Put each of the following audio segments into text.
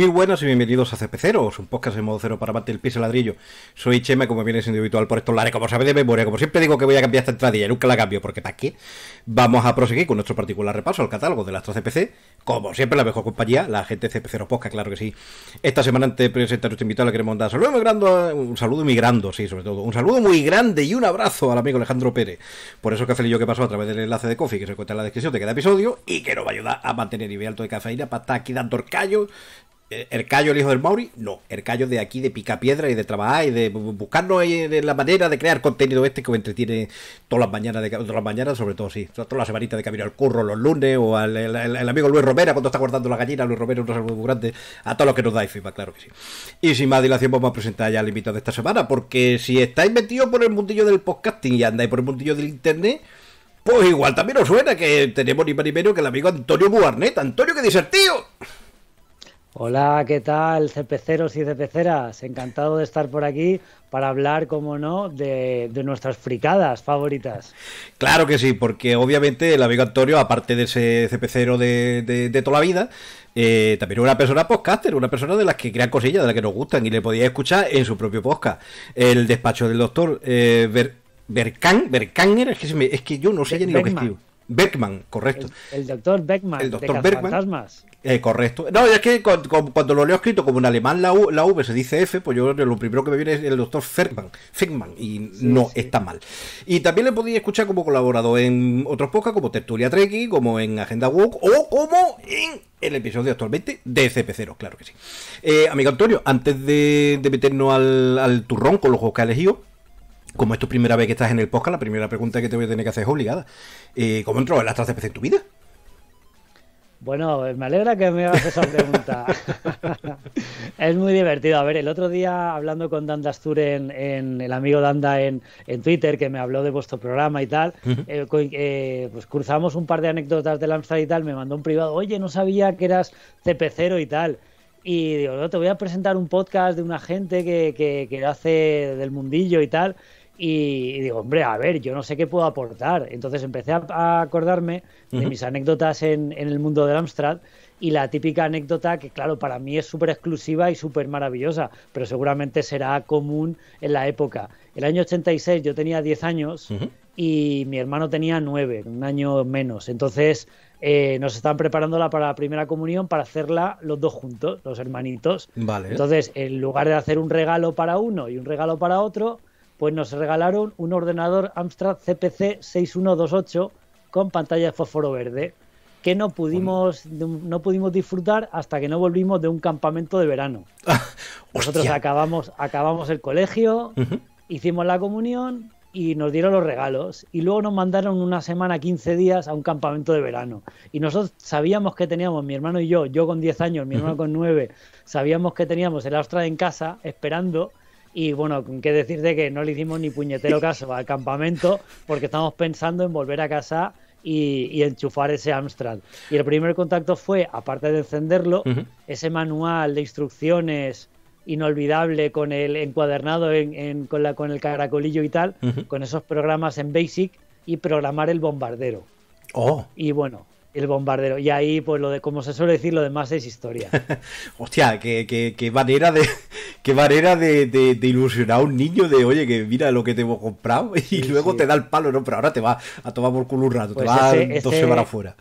Muy buenas y bienvenidos a CPCeros, un podcast en modo cero para mantener el piso ladrillo. Soy Chema, como bien es individual por estos lares, como sabéis de memoria, como siempre digo que voy a cambiar esta entrada y nunca la cambio, porque ¿para qué? Vamos a proseguir con nuestro particular repaso al catálogo de las tres CPC, como siempre la mejor compañía, la gente de CPCeros Podcast, claro que sí. Esta semana antes de presentar a nuestro invitado le queremos dar saludo muy grande, un saludo grande, sí, sobre todo, un saludo muy grande y un abrazo al amigo Alejandro Pérez, por eso que y yo que pasó a través del enlace de Coffee que se encuentra en la descripción de cada episodio y que nos va a ayudar a mantener el nivel alto de cafeína para estar aquí dando callos ¿El callo el hijo del Mauri, no. el callo de aquí, de picapiedra y de trabajar y de buscarnos en la manera de crear contenido este que me entretiene todas las mañanas, de, las mañanas, sobre todo, sí. Todas las semanitas de camino al curro los lunes o al el, amigo Luis Romera cuando está guardando la gallina. Luis Romero un saludo muy grande a todos los que nos dais feedback, claro que sí. Y sin más dilación, vamos a presentar ya al invitado de esta semana, porque si estáis metidos por el mundillo del podcasting y andáis por el mundillo del internet. Pues igual también os suena que tenemos ni más ni menos que el amigo Antonio Buarnet. Antonio, dice el tío? Hola, ¿qué tal, cepeceros y cepeceras? Encantado de estar por aquí para hablar, como no, de, nuestras fricadas favoritas. Claro que sí, porque obviamente el amigo Antonio, aparte de ese cepecero de, de, toda la vida, eh, también es una persona podcaster, una persona de las que crean cosillas, de las que nos gustan y le podía escuchar en su propio podcast. El despacho del doctor eh, es que, es que yo no sé ni lo Beckman, correcto. El, doctor Beckman. El eh, correcto. No, es que cuando lo leo escrito como en alemán la, U, la V se dice F, pues yo lo primero que me viene es el doctor Fergman, Fickman, y no está mal. Y también le podéis escuchar como colaborador en otros podcasts como Tertulia Treki, como en Agenda Walk o como en el episodio actualmente de CP0, claro que sí. Eh, amigo Antonio, antes de, meternos al, turrón con los juegos que has elegido, como es tu primera vez que estás en el podcast, la primera pregunta que te voy a tener que hacer es obligada. Eh, ¿Cómo entró en las CPC en tu vida? Bueno, me alegra que me hagas esa pregunta. es muy divertido. A ver, el otro día hablando con Danda Astur en, el amigo Danda en, Twitter, que me habló de vuestro programa y tal, eh, eh, pues cruzamos un par de anécdotas del Amstrad y tal, me mandó un privado, oye, no sabía que eras CP0 y tal. Y digo, te voy a presentar un podcast de una gente que, que, que hace del mundillo y tal y digo, hombre, a ver, yo no sé qué puedo aportar. Entonces empecé a, acordarme de mis anécdotas en, el mundo del Amstrad y la típica anécdota que, claro, para mí es súper exclusiva y súper maravillosa, pero seguramente será común en la época. El año 86 yo tenía 10 años y mi hermano tenía 9, un año menos. Entonces eh, nos estaban preparándola para la primera comunión para hacerla los dos juntos, los hermanitos. Entonces, en lugar de hacer un regalo para uno y un regalo para otro, pues nos regalaron un ordenador Amstrad CPC 6128 con pantalla de fósforo verde que no pudimos no pudimos disfrutar hasta que no volvimos de un campamento de verano. Ah, nosotros acabamos acabamos el colegio, hicimos la comunión y nos dieron los regalos y luego nos mandaron una semana, 15 días a un campamento de verano. Y nosotros sabíamos que teníamos mi hermano y yo, yo con 10 años, mi hermano con 9, sabíamos que teníamos el Amstrad en casa esperando y bueno, qué decirte que no le hicimos ni puñetero caso al campamento porque estamos pensando en volver a casa y, enchufar ese Amstrad. Y el primer contacto fue, aparte de encenderlo, ese manual de instrucciones inolvidable con el encuadernado en, con, la, con el caracolillo y tal, con esos programas en Basic y programar el bombardero. Oh. Y bueno, el bombardero. Y ahí, pues lo de, como se suele decir, lo demás es historia. Hostia, qué, qué manera de, qué manera de, ilusionar a un niño de, oye, que mira lo que te hemos comprado y luego te da el palo, ¿no? Pero ahora te va a tomar por culo un rato, te pues va ese, dos semanas fuera.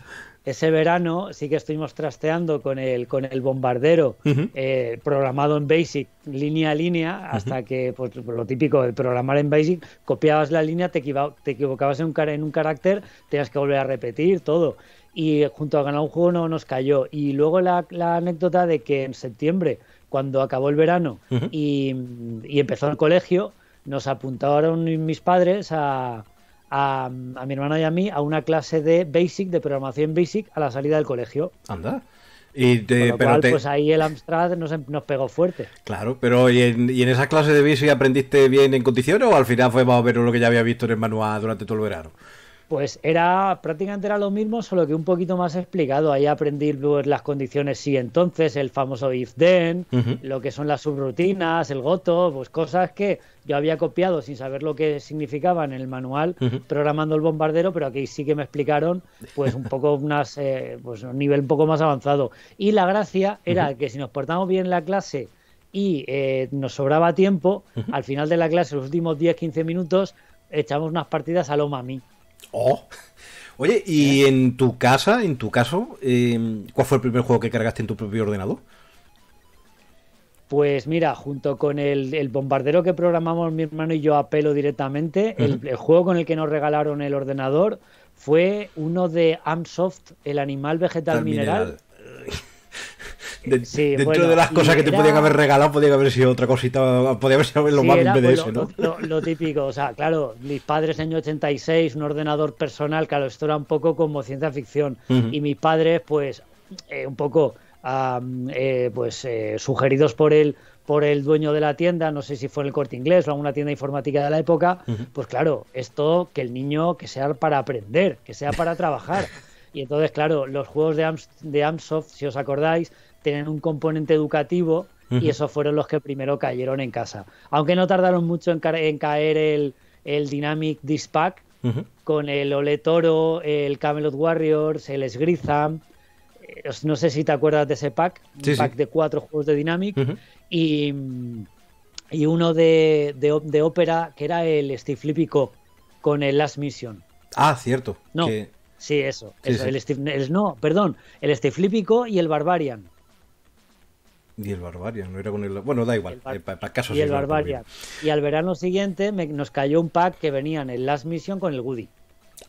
Ese verano sí que estuvimos trasteando con el, con el bombardero eh, programado en BASIC línea a línea hasta que, pues lo típico de programar en BASIC, copiabas la línea, te, te equivocabas en un, carácter, tenías que volver a repetir todo y junto a ganar un juego no nos cayó. Y luego la, la, anécdota de que en septiembre cuando acabó el verano y, empezó el colegio, nos apuntaron mis padres a, mi hermana y a mí a una clase de basic, de programación basic, a la salida del colegio. Anda. Y pues ahí el Amstrad em, nos, pegó fuerte. Claro, pero ¿y en, ¿y en, esa clase de basic aprendiste bien en condiciones o al final fue más o menos lo que ya había visto en el manual durante todo el verano? Pues era prácticamente era lo mismo, solo que un poquito más explicado. Ahí aprendí pues, las condiciones sí entonces, el famoso if then, lo que son las subrutinas, el goto, pues cosas que yo había copiado sin saber lo que significaban en el manual programando el bombardero, pero aquí sí que me explicaron pues un poco unas eh, pues un nivel un poco más avanzado. Y la gracia era que si nos portamos bien en la clase y eh, nos sobraba tiempo, al final de la clase, los últimos 10-15 minutos, echamos unas partidas a lo mami. Oh. Oye, ¿y ¿Eh? en tu casa, en tu caso, em, cuál fue el primer juego que cargaste en tu propio ordenador? Pues mira, junto con el, bombardero que programamos mi hermano y yo a pelo directamente, el, juego con el que nos regalaron el ordenador fue uno de Amsoft, el animal vegetal mineral eh, sí, dentro de las cosas que te podían haber regalado, podía haber sido otra cosita, podía haber sido lo más era, ¿no? Lo, típico, o sea, claro, mis padres año 86, un ordenador personal, claro, esto era un poco como ciencia ficción. Y mis padres, pues, eh, un poco, eh, pues, sugeridos por él por el dueño de la tienda, no sé si fue en el corte inglés o alguna tienda informática de la época, pues claro, esto que el niño que sea para aprender, que sea para trabajar. Y entonces, claro, los juegos de, de AmSoft, si os acordáis, tienen un componente educativo y esos fueron los que primero cayeron en casa. Aunque no tardaron mucho en, caer el, Dynamic Dispack con el Ole Toro, el Camelot Warriors, el esgrizam eh, No sé si te acuerdas de ese pack, un pack de cuatro juegos de Dynamic y, uno de, de, ópera que era el Steve con el Last Mission. Ah, cierto. No. Sí, eso. el el, no, perdón. El Steve y el Barbarian. Y el barbaria no era con el. Bueno, da igual, eh, para, casos. Y el barbaria Y al verano siguiente nos cayó un pack que venían en Last Mission con el Woody.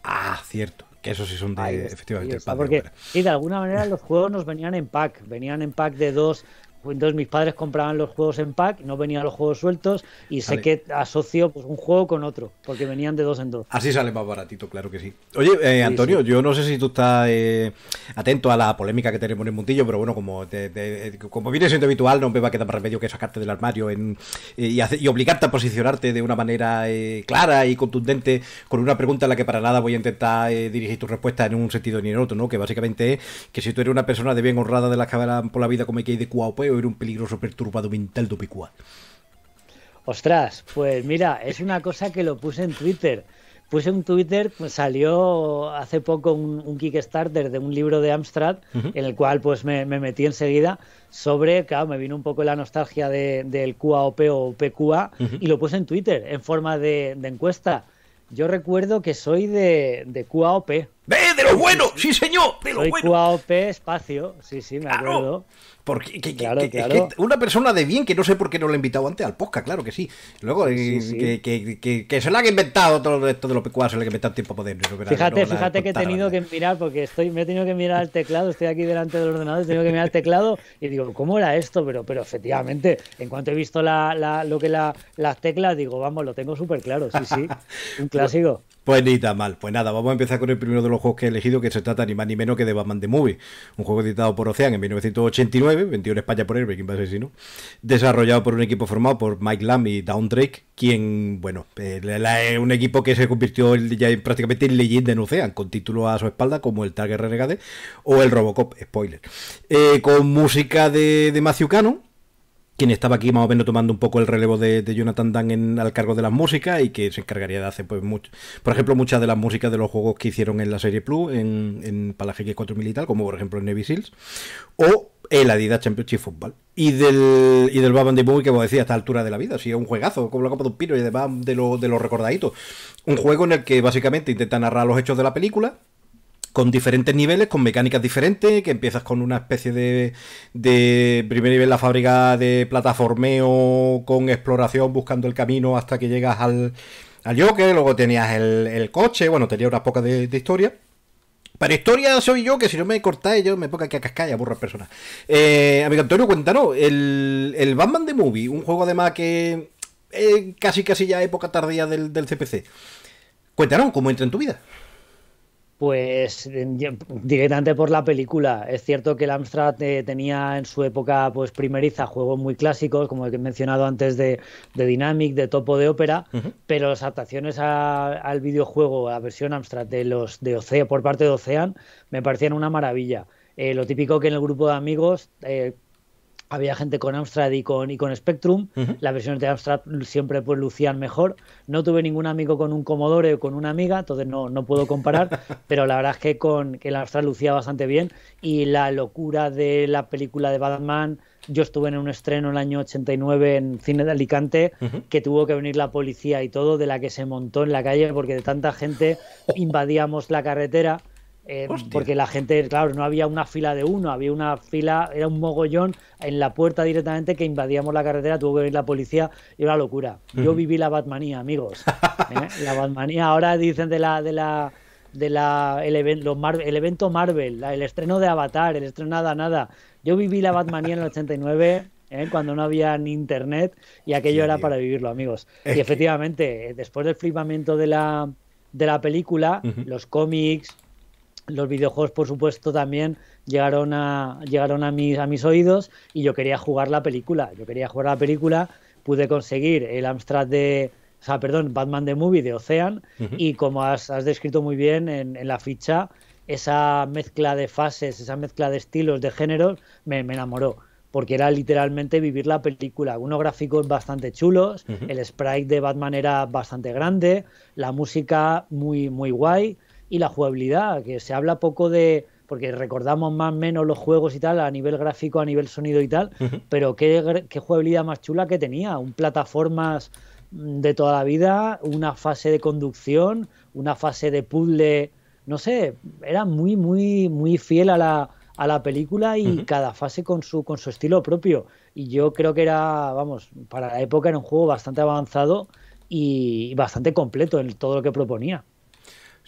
Ah, cierto. Que esos sí son de, efectivamente, pack. Porque, y de alguna manera los juegos nos venían en pack. Venían en pack de dos, entonces mis padres compraban los juegos en pack, no venían los juegos sueltos y sé que asocio pues, un juego con otro, porque venían de dos en dos. Así sale más baratito, claro que sí. Oye, eh, Antonio, yo no sé si tú estás eh, atento a la polémica que tenemos en el mundillo, pero bueno, como, te, como viene siendo habitual, no me va a quedar más remedio que sacarte del armario y, obligarte a posicionarte de una manera eh, clara y contundente con una pregunta en la que para nada voy a intentar dirigir tu respuesta en un sentido ni en otro, ¿no? Que básicamente es que si tú eres una persona de bien honrada de la que por la vida como hay que ir de pues era un peligroso perturbado mental de Picua? Ostras, pues mira, es una cosa que lo puse en Twitter. Puse un Twitter, pues salió hace poco un, Kickstarter de un libro de Amstrad, en el cual pues me, metí enseguida sobre, claro, me vino un poco la nostalgia del de, QAOP o PQA, y lo puse en Twitter en forma de, encuesta. Yo recuerdo que soy de, QAOP. ¡Ve de lo bueno! ¡Sí, señor! ¡De lo soy bueno! QAOP espacio, sí, sí, me acuerdo. Porque una persona de bien que no sé por qué no la he invitado antes al podcast, claro que sí. Luego, eh, Que, se la han inventado todo esto de los pecuarios, se la han inventado tiempo fíjate, fíjate que he tenido que mirar, porque estoy, me he tenido que mirar al teclado, estoy aquí delante del ordenador, he tenido que mirar al teclado y digo, ¿cómo era esto? Pero, pero efectivamente, en cuanto he visto la, lo que las teclas, digo, vamos, lo tengo súper claro, sí, sí. Un clásico. Pues ni tan mal. Pues nada, vamos a empezar con el primero de los juegos que he elegido, que se trata ni más ni menos que de Batman the Movie, un juego editado por Ocean en 1989 21 España por el equipo desarrollado por un equipo formado por Mike Lamb y Down Drake, quien, bueno, eh, eh, un equipo que se convirtió ya prácticamente en leyenda en Ocean, con títulos a su espalda como el Target Renegade o el Robocop, spoiler. Eh, con música de, de Matthew Cannon, quien estaba aquí más o menos tomando un poco el relevo de, Jonathan Dan en, al cargo de las músicas y que se encargaría de hacer, pues, mucho, por ejemplo, muchas de las músicas de los juegos que hicieron en la serie Plus, en, en Palaje 4 Militar, como por ejemplo en Navy Seals, o el Adidas Championship Football. Y del, y del de que vos decías, a esta altura de la vida, si es un juegazo, como la copa de un pino y además de, de los recordaditos. Un juego en el que básicamente intenta narrar los hechos de la película con diferentes niveles, con mecánicas diferentes, que empiezas con una especie de, de primer nivel la fábrica de plataformeo con exploración, buscando el camino hasta que llegas al, al Joker, luego tenías el, coche, bueno, tenía unas pocas de, historia. Para historia soy yo, que si no me cortáis, yo me pongo aquí a cascar y aburro a personas. Eh, amigo Antonio, cuéntanos, el, Batman de Movie, un juego además que eh, casi casi ya época tardía del, del CPC. Cuéntanos, ¿cómo entra en tu vida? Pues directamente por la película. Es cierto que el Amstrad eh, tenía en su época pues primeriza juegos muy clásicos, como el que he mencionado antes de, Dynamic, de Topo de Ópera, pero las adaptaciones al videojuego, a la versión Amstrad de los de Ocean, por parte de Ocean, me parecían una maravilla. Eh, lo típico que en el grupo de amigos eh, había gente con Amstrad y con, y con Spectrum. Las versiones de Amstrad siempre pues lucían mejor. No tuve ningún amigo con un Commodore o con una amiga, entonces no, no puedo comparar, pero la verdad es que con que el Amstrad lucía bastante bien y la locura de la película de Batman. Yo estuve en un estreno en el año 89 en Cine de Alicante, que tuvo que venir la policía y todo, de la que se montó en la calle porque de tanta gente invadíamos la carretera eh, porque la gente, claro, no había una fila de uno, había una fila, era un mogollón en la puerta directamente que invadíamos la carretera, tuvo que venir la policía y una locura. Yo viví la Batmanía, amigos. ¿eh? La Batmanía, ahora dicen de la, de la, de la, el, el evento Marvel, el estreno de Avatar, el estreno nada, nada. Yo viví la Batmanía en el 89. ¿eh? cuando no había ni internet y aquello era para vivirlo, amigos. y efectivamente, después del flipamiento de la, de la película, los cómics, los videojuegos, por supuesto, también llegaron a, llegaron a mis, a mis oídos y yo quería jugar la película. Yo quería jugar la película, pude conseguir el Amstrad de, o perdón, Batman the Movie de Ocean y como has, descrito muy bien en, la ficha, esa mezcla de fases, esa mezcla de estilos, de géneros, me, me enamoró. Porque era literalmente vivir la película. Unos gráficos bastante chulos, el sprite de Batman era bastante grande, la música muy, muy guay y la jugabilidad, que se habla poco de, porque recordamos más o menos los juegos y tal, a nivel gráfico, a nivel sonido y tal, pero qué, qué, jugabilidad más chula que tenía, un plataformas mm, de toda la vida, una fase de conducción, una fase de puzzle, no sé, era muy, muy, muy fiel a la, película y cada fase con su, con su estilo propio. Y yo creo que era, vamos, para la época era un juego bastante avanzado y bastante completo en todo lo que proponía.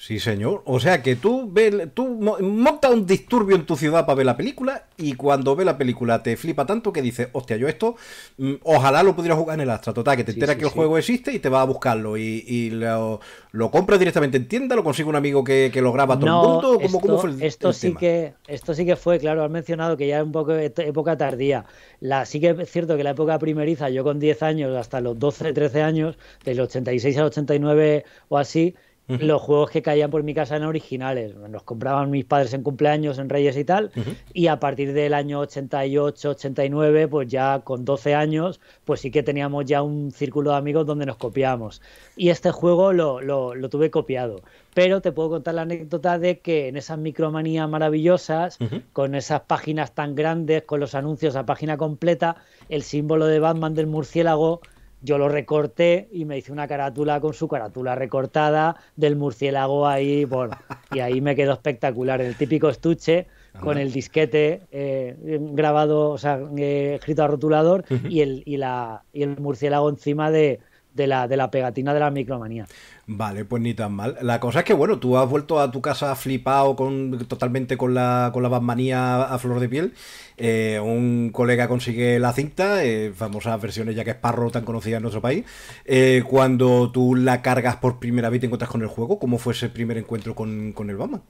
Sí, señor. O sea que tú, ve, tú monta un disturbio en tu ciudad para ver la película y cuando ve la película te flipa tanto que dices, hostia, yo esto, mm, ojalá lo pudiera jugar en el Astra. Total, que te entera que el juego existe y te va a buscarlo y, lo, lo, compras directamente en tienda, lo consigue un amigo que, lo graba todo el mundo. esto, sí Que, esto sí que fue, claro, has mencionado que ya es un poco época tardía. La, sí que es cierto que la época primeriza, yo con 10 años, hasta los 12, 13 años, del 86 al 89 o así, los juegos que caían por mi casa eran originales. Los compraban mis padres en cumpleaños, en Reyes y tal. Y a partir del año 88, 89, pues ya con 12 años, pues sí que teníamos ya un círculo de amigos donde nos copiábamos. Y este juego lo, tuve copiado pero te puedo contar la anécdota de que en esas micromanías maravillosas, con esas páginas tan grandes, con los anuncios a página completa, el símbolo de Batman del murciélago yo lo recorté y me hice una carátula con su carátula recortada del murciélago ahí, y ahí me quedó espectacular, el típico estuche con el disquete eh, grabado, o sea, eh, escrito a rotulador y, el, y, la, y el murciélago encima de, de la, de la pegatina de la micromanía. Vale, pues ni tan mal. La cosa es que, bueno, tú has vuelto a tu casa flipado con, totalmente con la, con Batmanía a flor de piel. Eh, un colega consigue la cinta, eh, famosas versiones ya que es parro tan conocida en nuestro país. Eh, cuando tú la cargas por primera vez y te encuentras con el juego, ¿cómo fue ese primer encuentro con, con el Batman?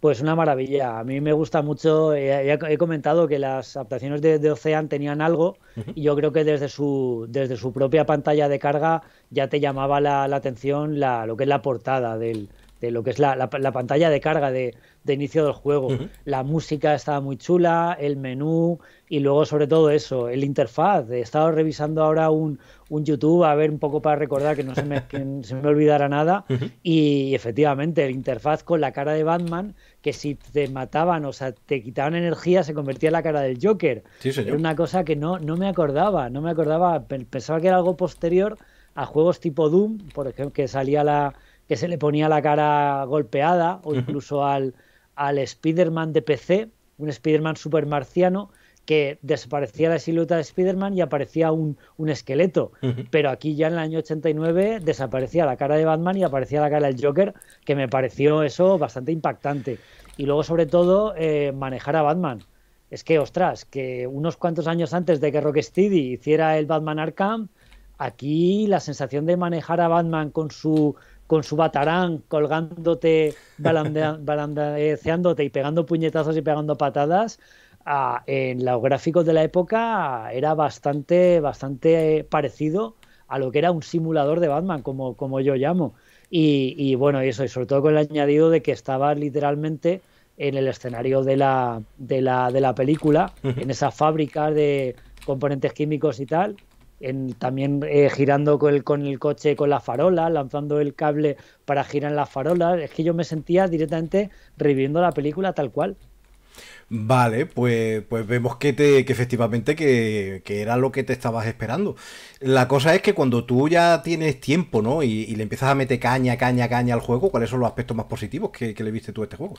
Pues una maravilla. A mí me gusta mucho. Eh, he comentado que las adaptaciones de, Ocean tenían algo y yo creo que desde su, desde su propia pantalla de carga ya te llamaba la, atención lo que es la portada de lo que es la, pantalla de carga de, inicio del juego. La música estaba muy chula, el menú y luego sobre todo eso, el interfaz. He estado revisando ahora un, YouTube a ver un poco para recordar que no se me, se me olvidara nada y efectivamente el interfaz con la cara de Batman que si te mataban, o sea, te quitaban energía, se convertía en la cara del Joker. Era una cosa que no, no me acordaba, no me acordaba, pensaba que era algo posterior a juegos tipo Doom, por ejemplo, que salía la que se le ponía la cara golpeada o incluso al al Spider-Man de PC, un Spider-Man super marciano que desaparecía la silueta de Spider-Man y aparecía un, esqueleto. Pero aquí ya en el año 89 desaparecía la cara de Batman y aparecía la cara del Joker, que me pareció eso bastante impactante. Y luego, sobre todo, eh, manejar a Batman. Es que, ostras, que unos cuantos años antes de que Rocksteady hiciera el Batman Arkham, aquí la sensación de manejar a Batman con su con su batarán colgándote, balandeándote y pegando puñetazos y pegando patadas, en los gráficos de la época era bastante, bastante parecido a lo que era un simulador de Batman, como, como yo llamo. Y, bueno, y eso, y sobre todo con el añadido de que estaba literalmente en el escenario de la, de la, película, en esa fábrica de componentes químicos y tal, en, también eh, girando con el, coche con la farola lanzando el cable para girar la las Es que yo me sentía directamente reviviendo la película tal cual. Vale, pues, pues vemos que, te, que efectivamente que, era lo que te estabas esperando. La cosa es que cuando tú ya tienes tiempo, ¿no? Y, le empiezas a meter caña, caña, caña al juego, ¿cuáles son los aspectos más positivos que, le viste tú a este juego?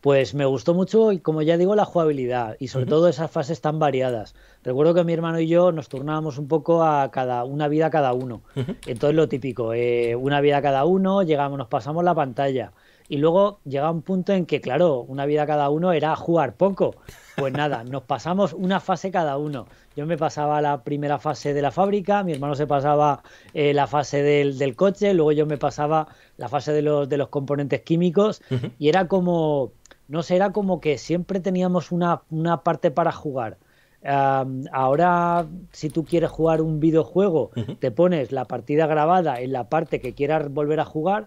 Pues me gustó mucho, y como ya digo, la jugabilidad y sobre todo esas fases tan variadas. Recuerdo que mi hermano y yo nos turnábamos un poco a cada una vida cada uno. Entonces lo típico, eh, una vida cada uno, llegamos, nos pasamos la pantalla. Y luego llega un punto en que, claro, una vida cada uno era jugar poco. Pues nada, nos pasamos una fase cada uno. Yo me pasaba la primera fase de la fábrica, mi hermano se pasaba eh, la fase del, del, coche, luego yo me pasaba la fase de los, de los componentes químicos y era como, no sé, era como que siempre teníamos una, una parte para jugar. ahora, si tú quieres jugar un videojuego, te pones la partida grabada en la parte que quieras volver a jugar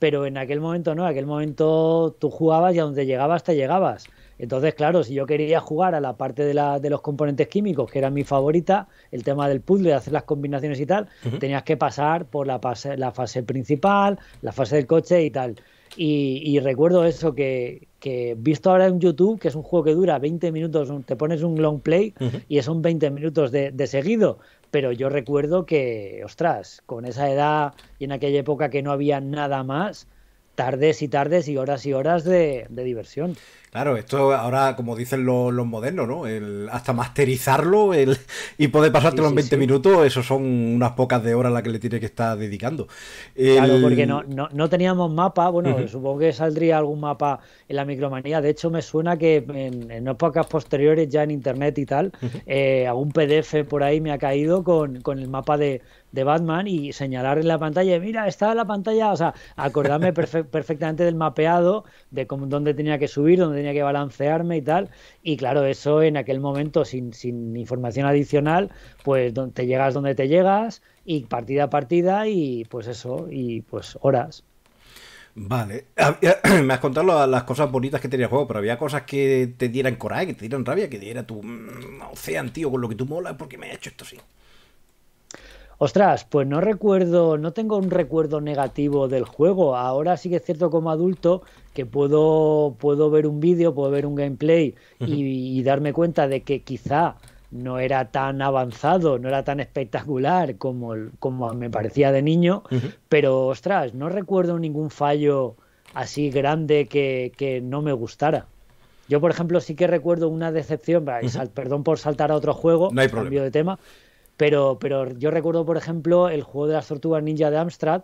pero en aquel momento no, en aquel momento tú jugabas y a donde llegabas te llegabas. Entonces, claro, si yo quería jugar a la parte de, los componentes químicos, que era mi favorita, el tema del puzzle, de hacer las combinaciones y tal, tenías que pasar por la, fase, principal, la fase del coche y tal. Y, recuerdo eso, que, visto ahora en YouTube, que es un juego que dura 20 minutos, te pones un long play y son 20 minutos de seguido, pero yo recuerdo que, ostras, con esa edad y en aquella época que no había nada más, tardes y tardes y horas y horas de, diversión. Claro, esto ahora, como dicen los, modernos, ¿no? El, hasta masterizarlo y poder pasártelo en 20 minutos, eso son unas pocas de horas las que le tiene que estar dedicando. Claro, porque no, teníamos mapa, bueno, supongo que saldría algún mapa en la micromanía, de hecho me suena que en, en épocas posteriores ya en internet y tal, eh, algún PDF por ahí me ha caído con, con el mapa de, Batman y señalar en la pantalla, mira, está la pantalla, o sea, acordarme perfectamente del mapeado, de cómo, dónde tenía que subir, dónde tenía que balancearme y tal. Y claro, eso en aquel momento, sin, información adicional, pues te llegas donde te llegas y partida a partida y pues eso, y pues horas. Vale, ah, me has contado las cosas bonitas que tenía juego, pero había cosas que te dieran coraje, que te dieran rabia, que diera tu sea, mm, tío, con lo que tú molas, porque me ha hecho esto así. Ostras, pues no recuerdo, no tengo un recuerdo negativo del juego. Ahora sí que es cierto como adulto que puedo, puedo ver un vídeo, puedo ver un gameplay y, darme cuenta de que quizá no era tan avanzado, no era tan espectacular como, como me parecía de niño, pero ostras, no recuerdo ningún fallo así grande que, no me gustara. Yo, por ejemplo, sí que recuerdo una decepción, perdón por saltar a otro juego, cambio de tema, pero, yo recuerdo, por ejemplo, el juego de las tortugas ninja de Amstrad,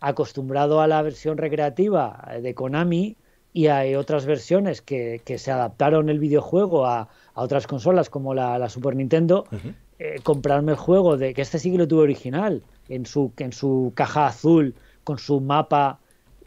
acostumbrado a la versión recreativa de Konami, y hay otras versiones que, se adaptaron el videojuego a, otras consolas como la, Super Nintendo, eh, comprarme el juego de que este sí que lo tuve original, en su, en su caja azul, con su mapa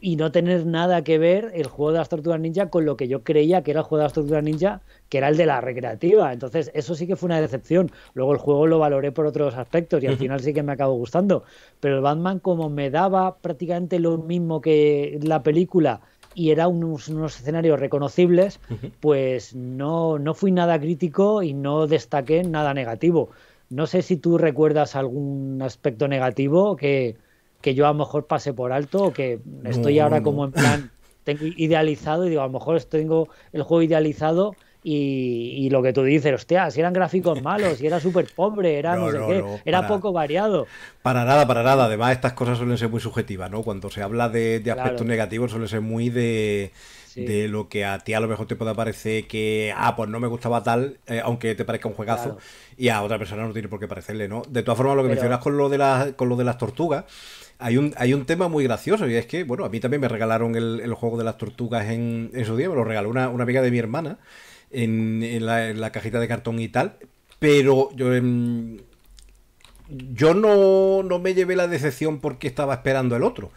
y no tener nada que ver el juego de las tortugas ninja con lo que yo creía que era el juego de las tortugas ninja, que era el de la recreativa. Entonces, eso sí que fue una decepción. Luego el juego lo valoré por otros aspectos y al final sí que me acabó gustando. Pero el Batman, como me daba prácticamente lo mismo que la película, y era unos, unos, escenarios reconocibles, pues no, no fui nada crítico y no destaqué nada negativo. No sé si tú recuerdas algún aspecto negativo que, que yo a lo mejor pase por alto o que estoy ahora como en plan, tengo idealizado y digo, a lo mejor tengo el juego idealizado y, lo que tú dices, hostia, si eran gráficos malos, si era súper pobre, era no, sé qué, era poco variado. Para nada, para nada. Además, estas cosas suelen ser muy subjetivas, ¿no? Cuando se habla de, aspectos negativos, suele ser muy de, lo que a ti a lo mejor te pueda parecer que, ah, pues no me gustaba tal, eh, aunque te parezca un juegazo, y a otra persona no tiene por qué parecerle, ¿no? De todas formas, lo que mencionas con lo con lo de las tortugas, hay un, tema muy gracioso y es que, bueno, a mí también me regalaron el, juego de las tortugas en, en, su día, me lo regaló una, amiga de mi hermana en, la, cajita de cartón y tal, pero yo, em, yo no, no me llevé la decepción porque estaba esperando el otro.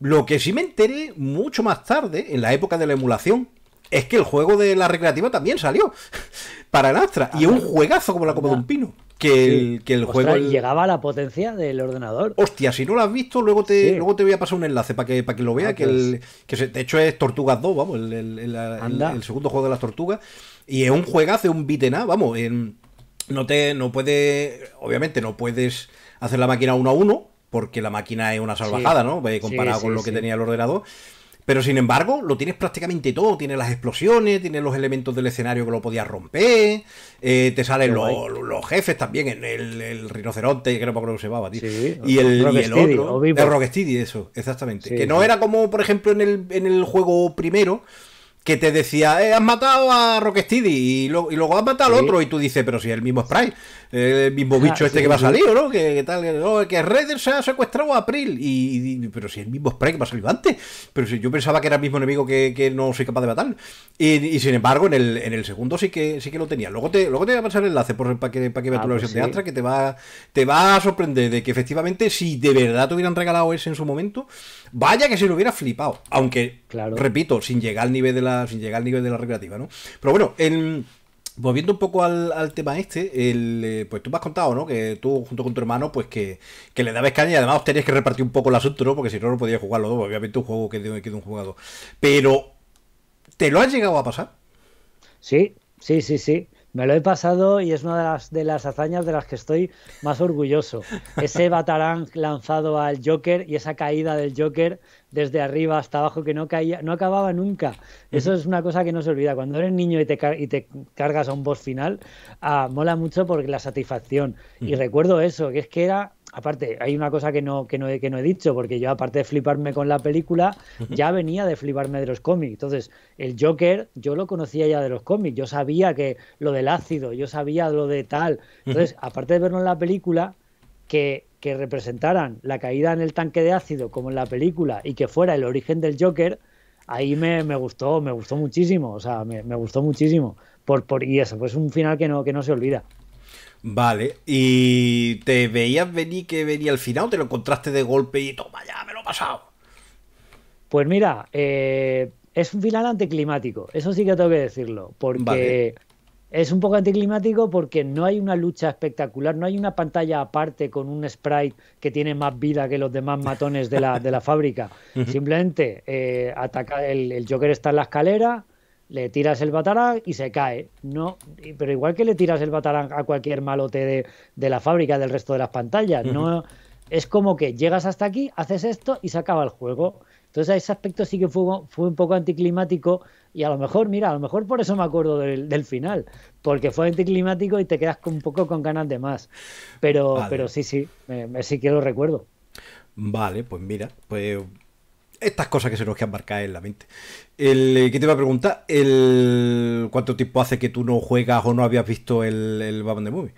Lo que sí me enteré mucho más tarde, en la época de la emulación, es que el juego de la recreativa también salió para el Astra. Y es un ah, juegazo como la copa de un pino que el, que el juego. Llegaba a la potencia del ordenador. Hostia, si no lo has visto, luego te, luego te voy a pasar un enlace para que, para que lo veas. que, el, que se, de hecho es Tortugas 2, vamos, el, segundo juego de las tortugas. Y es un juegazo, un beat'em vamos. En, no te. No puede Obviamente no puedes hacer la máquina uno a uno. Porque la máquina es una salvajada, ¿no? Comparado con lo que tenía el ordenador pero sin embargo, lo tienes prácticamente todo. Tienes las explosiones, tienes los elementos del escenario que lo podías romper. Eh, te salen los, jefes también, en el, rinoceronte, que no me acuerdo se llamaba, tío. Sí, y el, Rock el Steady, otro. El eso, exactamente. que no era como, por ejemplo, en el, en el juego primero, que te decía, eh, has matado a Rocksteady y, y luego has matado al otro y tú dices, pero si es el mismo Sprite, el mismo ah, bicho este que va a salir ¿no? Que, que tal, no, se ha secuestrado a April y, pero si es el mismo Sprite que va a salir antes, pero si yo pensaba que era el mismo enemigo que, no soy capaz de matar. Y, sin embargo, en el, segundo sí que sí que lo tenía. Luego te, luego te voy a pasar el enlace por, para que, para que veas ah, tu la pues versión de Astra, que te va, te va a sorprender de que efectivamente si de verdad te hubieran regalado ese en su momento, vaya que se lo hubiera flipado. Aunque Claro. Repito, sin llegar al nivel de la, sin llegar al nivel de la recreativa, ¿no? Pero bueno, Volviendo un poco al, tema este, eh, pues tú me has contado, ¿no? Que tú junto con tu hermano, pues que, le dabas caña y además tenías que repartir un poco el asunto, ¿no? Porque si no, no podías los dos Obviamente un juego que de, que un jugador. Pero, ¿te lo has llegado a pasar? Sí, sí, sí, sí. Me lo he pasado y es una de las, de las hazañas de las que estoy más orgulloso. Ese batarán lanzado al Joker y esa caída del Joker desde arriba hasta abajo que no caía, no acababa nunca. Eso es una cosa que no se olvida. Cuando eres niño y te, cargas a un boss final, ah, mola mucho porque la satisfacción. Y recuerdo eso, que es que era aparte, hay una cosa que no, que no, he, que no he dicho, porque yo aparte de fliparme con la película, ya venía de fliparme de los cómics. Entonces, el Joker yo lo conocía ya de los cómics, yo sabía que lo del ácido, yo sabía lo de tal. Entonces, aparte de verlo en la película, que, que representaran la caída en el tanque de ácido como en la película y que fuera el origen del Joker, ahí me, gustó, me gustó muchísimo, o sea, me, gustó muchísimo. Por, por, y eso, pues un final que no, que no se olvida. Vale, ¿y te veías venir que venía al final o te lo encontraste de golpe y toma ya, me lo he pasado? Pues mira, eh, es un final anticlimático, eso sí que tengo que decirlo, porque es un poco anticlimático porque no hay una lucha espectacular, no hay una pantalla aparte con un sprite que tiene más vida que los demás matones de la, de la fábrica. Simplemente eh, ataca, el, el Joker está en la escalera, le tiras el batarang y se cae. No, pero igual que le tiras el batarang a cualquier malote de, de la fábrica, del resto de las pantallas. No es como que llegas hasta aquí, haces esto y se acaba el juego. Entonces ese aspecto sí que fue, fue un poco anticlimático y a lo mejor, mira, a lo mejor por eso me acuerdo del, final, porque fue anticlimático y te quedas con, un poco con ganas de más. Pero, pero sí, sí, sí que lo recuerdo. Vale, pues mira, pues estas cosas que se nos quedan marcadas en la mente. El, eh, ¿Qué te iba a preguntar? El, ¿Cuánto tiempo hace que tú no juegas o no habías visto el, Batman de Movie?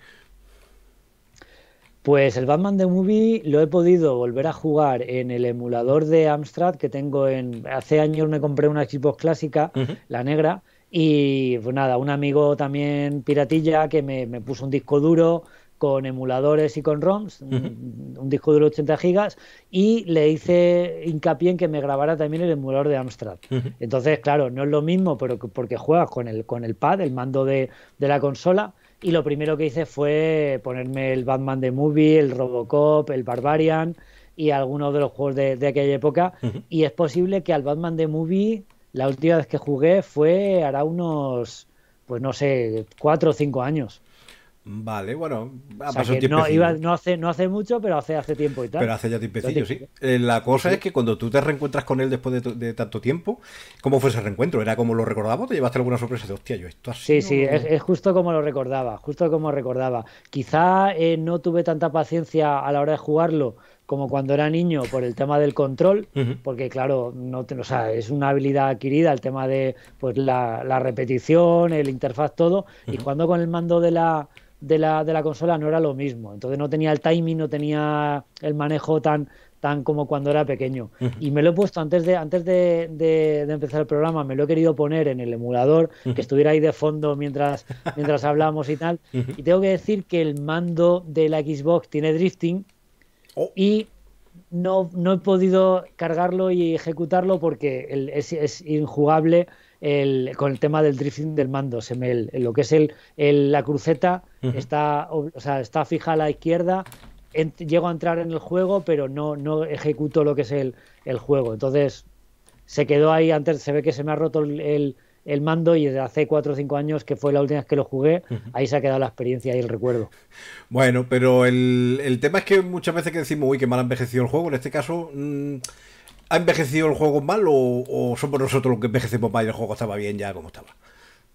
Pues el Batman de Movie lo he podido volver a jugar en el emulador de Amstrad que tengo en... Hace años me compré una Xbox clásica, la negra, y pues nada, un amigo también piratilla que me, me puso un disco duro, con emuladores y con ROMs, un disco de 80 gigas, y le hice hincapié en que me grabara también el emulador de Amstrad. Entonces, claro, no es lo mismo, pero porque juegas con el, con el pad, el mando de, de la consola, y lo primero que hice fue ponerme el Batman de Movie, el Robocop, el Barbarian y algunos de los juegos de, de aquella época. Y es posible que al Batman de Movie, la última vez que jugué fue hará unos, pues no sé, cuatro o cinco años. Vale, bueno, No, no, hace, no hace mucho, pero hace, hace tiempo y tal. Pero hace ya tiempecillo, sí. Eh, la cosa es que cuando tú te reencuentras con él después de, tanto tiempo, ¿cómo fue ese reencuentro? ¿Era como lo recordabas ¿Te llevaste alguna sorpresa de hostia, yo esto Sí, sí, es, justo como lo recordaba, justo como recordaba. Quizá eh, no tuve tanta paciencia a la hora de jugarlo como cuando era niño por el tema del control, porque claro, no es una habilidad adquirida el tema de pues la, repetición, el interfaz, todo, y cuando con el mando de la de la, consola no era lo mismo. Entonces no tenía el timing, no tenía el manejo tan, tan como cuando era pequeño. Y me lo he puesto antes de, antes de, de, empezar el programa, me lo he querido poner en el emulador, que estuviera ahí de fondo mientras, mientras hablamos y tal. Y tengo que decir que el mando de la Xbox tiene drifting oh. y no, no he podido cargarlo y ejecutarlo porque es, es, injugable con el tema del drifting del mando. Se lo que es el, la cruceta está, está fija a la izquierda. llego a entrar en el juego, pero no, no ejecuto lo que es el, juego. Entonces, se quedó ahí antes. Se ve que se me ha roto el, mando y desde hace 4 o 5 años que fue la última vez que lo jugué, ahí se ha quedado la experiencia y el recuerdo. Bueno, pero el, tema es que muchas veces que decimos, uy, que mal ha envejecido el juego, en este caso... Mm, ¿Ha envejecido el juego mal o, somos nosotros los que envejecemos mal y el juego estaba bien ya como estaba?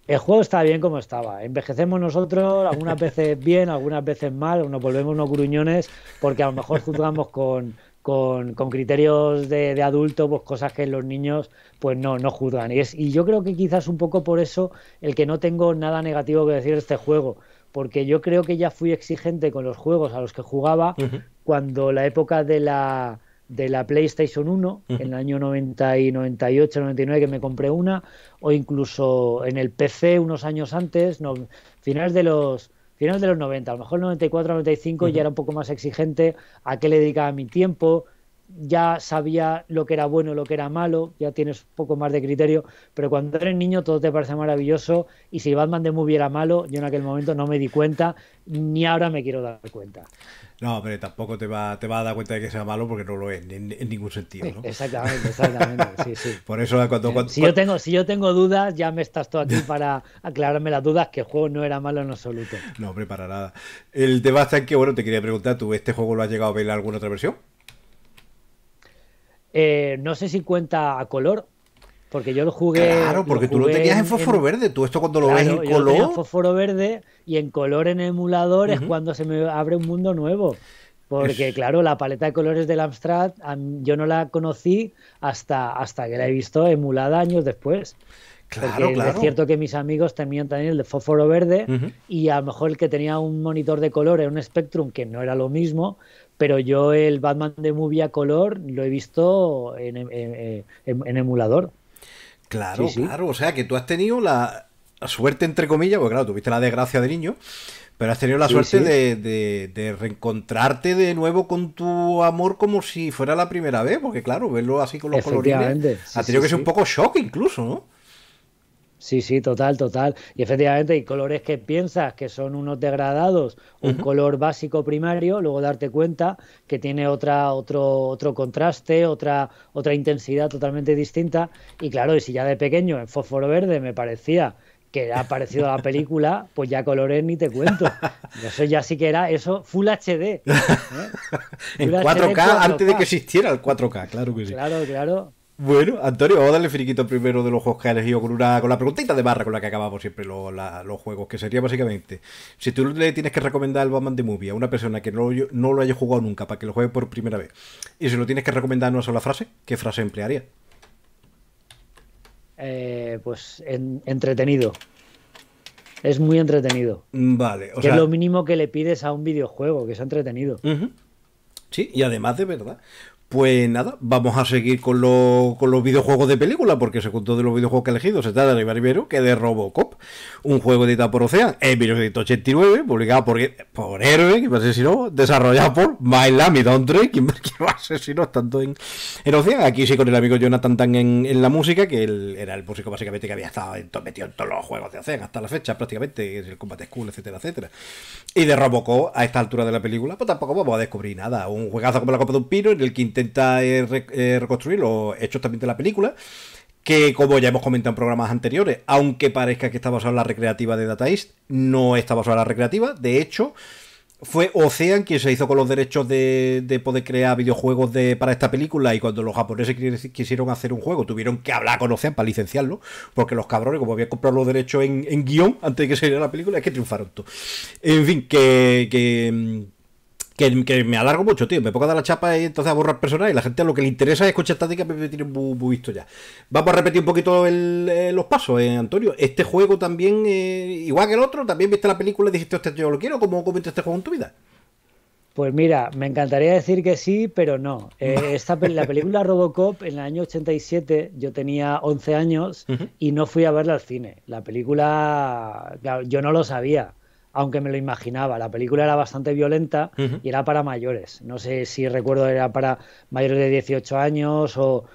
El juego estaba bien como estaba. Envejecemos nosotros, algunas veces bien, algunas veces mal, nos volvemos unos gruñones porque a lo mejor juzgamos con, con, criterios de, de, adulto, pues cosas que los niños pues no, no juzgan. Y, es, y yo creo que quizás un poco por eso el que no tengo nada negativo que decir de este juego, porque yo creo que ya fui exigente con los juegos a los que jugaba cuando la época de la de la PlayStation 1 en el año 90 y 98, 99 que me compré una, o incluso en el PC unos años antes, no, finales de los finales de los 90, a lo mejor 94, 95 ya era un poco más exigente a qué le dedicaba mi tiempo, ya sabía lo que era bueno lo que era malo, ya tienes un poco más de criterio, pero cuando eres niño todo te parece maravilloso y si Batman de Movie era malo, yo en aquel momento no me di cuenta, ni ahora me quiero dar cuenta. No, pero tampoco te va, te va a dar cuenta de que sea malo porque no lo es en, ningún sentido. Exactamente, exactamente. Sí, sí. Por eso cuando, cuando si, Yo tengo, si yo tengo dudas, ya me estás todo aquí para aclararme las dudas que el juego no era malo en absoluto. No, hombre, para nada. El de es que bueno, te quería preguntar, ¿tú este juego lo has llegado a ver en alguna otra versión? Eh, no sé si cuenta a color, porque yo lo jugué. Claro, porque tú lo tenías en fósforo verde. Tú esto cuando lo ves en color. Lo en fósforo verde y en color en emulador es cuando se me abre un mundo nuevo. Porque, claro, la paleta de colores del Amstrad yo no la conocí hasta, hasta que la he visto emulada años después. Claro, claro. es cierto que mis amigos tenían también el de fósforo verde y a lo mejor el que tenía un monitor de color en un Spectrum que no era lo mismo, pero yo el Batman de Movie a color lo he visto en, emulador. Claro, claro. O sea que tú has tenido la suerte, entre comillas, porque claro, tuviste la desgracia de niño, pero has tenido la suerte de, reencontrarte de nuevo con tu amor como si fuera la primera vez, porque claro, verlo así con los colores ha tenido que ser un poco shock incluso, ¿no? Sí, sí, total, total. Y efectivamente hay colores que piensas que son unos degradados, un color básico primario, luego darte cuenta que tiene otra, otro, otro contraste, otra, otra intensidad totalmente distinta. Y claro, y si ya de pequeño en fósforo verde me parecía que ha aparecido la película, pues ya colores ni te cuento. Eso ya sí que era eso Full HD. ¿eh? en 4K, antes de que existiera el 4K, claro que sí. Claro, claro. Bueno, Antonio, vamos a darle primero de los juegos que ha elegido con, la preguntita de barra con la que acabamos siempre los juegos, que sería básicamente, si tú le tienes que recomendar el Batman de Movie a una persona que no, no lo haya jugado nunca para que lo juegue por primera vez, y si lo tienes que recomendar en una sola frase, ¿qué frase emplearía? Eh, pues entretenido. Es muy entretenido. Mm, vale, que Es lo mínimo que le pides a un videojuego, que sea entretenido. Sí, y además de verdad, pues nada, vamos a seguir con, los videojuegos de película, porque según todos los videojuegos que he elegido se trata de primero que de Robocop, un juego editado por Ocean en 1989, publicado por, por héroe que me asesinó, desarrollado por Lamy Downtree, que me asesinó tanto en, Ocean. Aquí sí con el amigo Jonathan Tan en, en la música, que él era el músico básicamente que había estado metido en todos los juegos de Ocean hasta la fecha, prácticamente, el Combat School, etcétera, etcétera. Y de Robocop, a esta altura de la película, pues tampoco vamos a descubrir nada. Un juegazo como la copa de un pino en el quinto intenta eh, eh, reconstruir los hechos también de la película, que como ya hemos comentado en programas anteriores, aunque parezca que está basado en la recreativa de Data East, no está basado en la recreativa, de hecho... Fue Ocean quien se hizo con los derechos de, poder crear videojuegos de, para esta película y cuando los japoneses quisieron hacer un juego tuvieron que hablar con Ocean para licenciarlo porque los cabrones como habían comprado los derechos en, guión antes de que se saliera la película es que triunfaron todo. En fin, que, que mm, que, me alargo mucho, tío. Me pongo a dar la chapa y entonces a borrar personal y la gente a lo que le interesa es escuchar táctica me tiene muy, visto ya. Vamos a repetir un poquito eh, los pasos, eh, Antonio. Este juego también, eh, igual que el otro, también viste la película y dijiste, hostia, yo lo quiero. ¿Cómo comentaste este juego en tu vida? Pues mira, me encantaría decir que sí, pero no. la película Robocop en el año 87 yo tenía 11 años y no fui a verla al cine. La película, yo no lo sabía aunque me lo imaginaba. La película era bastante violenta y era para mayores. No sé si recuerdo, era para mayores de 18 años o,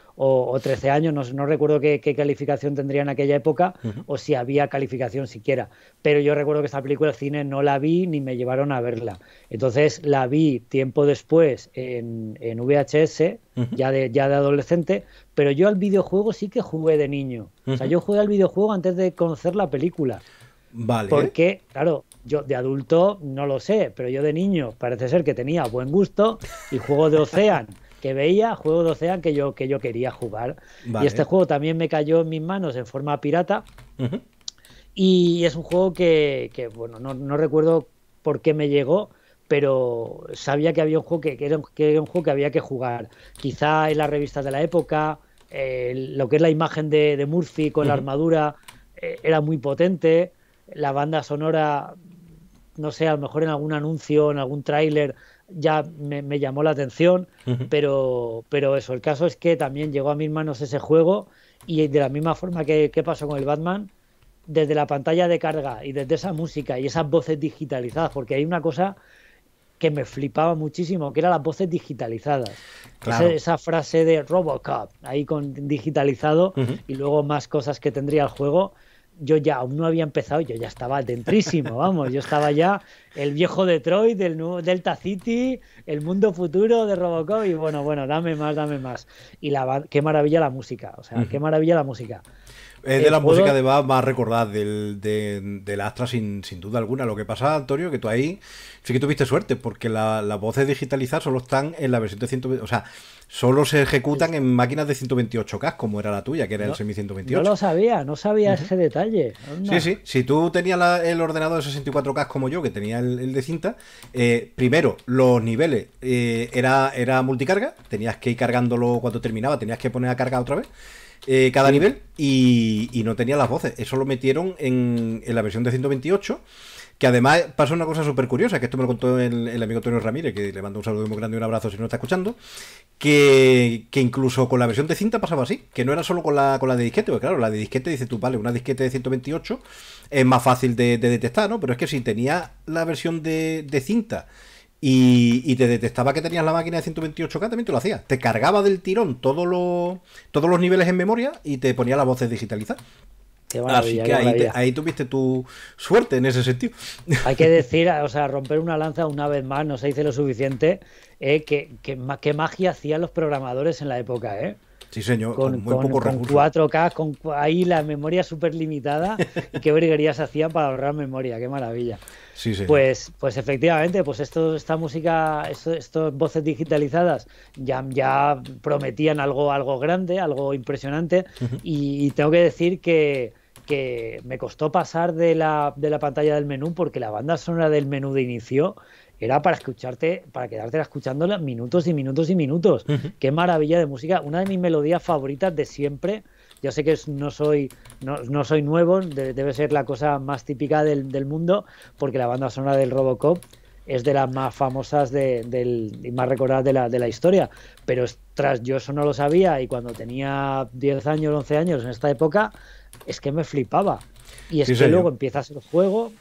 13 años. No, recuerdo qué, calificación tendría en aquella época o si había calificación siquiera. Pero yo recuerdo que esta película el cine no la vi ni me llevaron a verla. Entonces la vi tiempo después en, VHS, ya, ya de adolescente, pero yo al videojuego sí que jugué de niño. O sea, yo jugué al videojuego antes de conocer la película. Porque, claro, yo de adulto no lo sé, pero yo de niño parece ser que tenía buen gusto y juego de Ocean. que veía, juego de Ocean que yo, que yo quería jugar. Y este juego también me cayó en mis manos en forma pirata. Y es un juego que, bueno, no, recuerdo por qué me llegó, pero sabía que había un juego que, era, un, juego que había que jugar. Quizá en las revistas de la época, eh, lo que es la imagen de, Murphy con la armadura eh, era muy potente la banda sonora, no sé, a lo mejor en algún anuncio, en algún tráiler ya me, llamó la atención, pero, pero eso, el caso es que también llegó a mis manos ese juego y de la misma forma que, pasó con el Batman, desde la pantalla de carga y desde esa música y esas voces digitalizadas, porque hay una cosa que me flipaba muchísimo, que eran las voces digitalizadas. Esa, frase de Robocop, ahí con digitalizado, y luego más cosas que tendría el juego yo ya aún no había empezado, yo ya estaba dentrísimo, vamos, yo estaba ya el viejo Detroit, del nuevo Delta City, el mundo futuro de Robocop y bueno, bueno, dame más, dame más. Y la qué maravilla la música, o sea, qué maravilla la música. Es de eh, la música de Bach más recordada del, de, del Astra sin, sin, duda alguna. Lo que pasa, Antonio, que tú ahí sí que tuviste suerte, porque la, las voces digitalizadas solo están en la versión de 120, o sea, solo se ejecutan en máquinas de 128K, como era la tuya, que era el semi 128. No lo sabía, no sabía ese detalle. Sí, sí, si tú tenías el ordenador de 64K como yo, que tenía el, de cinta, eh, primero, los niveles eh, era, era multicarga, tenías que ir cargándolo cuando terminaba, tenías que poner a carga otra vez. Eh, cada nivel y, no tenía las voces. Eso lo metieron en, en la versión de 128 que además pasó una cosa súper curiosa, que esto me lo contó el, amigo Antonio Ramírez, que le mando un saludo muy grande y un abrazo si no está escuchando, que, incluso con la versión de cinta pasaba así, que no era solo con la, con la de disquete, porque claro, la de disquete dice tú, vale, una disquete de 128 es más fácil de, detectar, ¿no? Pero es que si tenía la versión de, cinta y, te detectaba que tenías la máquina de 128K, también te lo hacía. Te cargaba del tirón todos los, todos los niveles en memoria y te ponía las voces digitalizadas. Así que ahí, tuviste tu suerte en ese sentido. Hay que decir, o sea, romper una lanza una vez más, no se dice lo suficiente, eh, que, que, magia hacían los programadores en la época, ¿eh? Sí, señor, con, muy poco con 4K, con ahí la memoria súper limitada. qué se hacían para ahorrar memoria, qué maravilla. Sí, Pues, pues efectivamente, pues esto, esta música, estas voces digitalizadas ya, ya prometían algo, algo grande, algo impresionante. y tengo que decir que, que me costó pasar de la, de la pantalla del menú porque la banda sonora del menú de inicio era para escucharte, para quedarte escuchándola minutos y minutos y minutos. Qué maravilla de música. Una de mis melodías favoritas de siempre. ya sé que no soy, no, soy nuevo, debe ser la cosa más típica del, mundo, porque la banda sonora del Robocop es de las más famosas de, del, y más recordadas de la, historia. Pero tras yo eso no lo sabía y cuando tenía 10 años, 11 años en esta época, es que me flipaba. Y es que luego empiezas el juego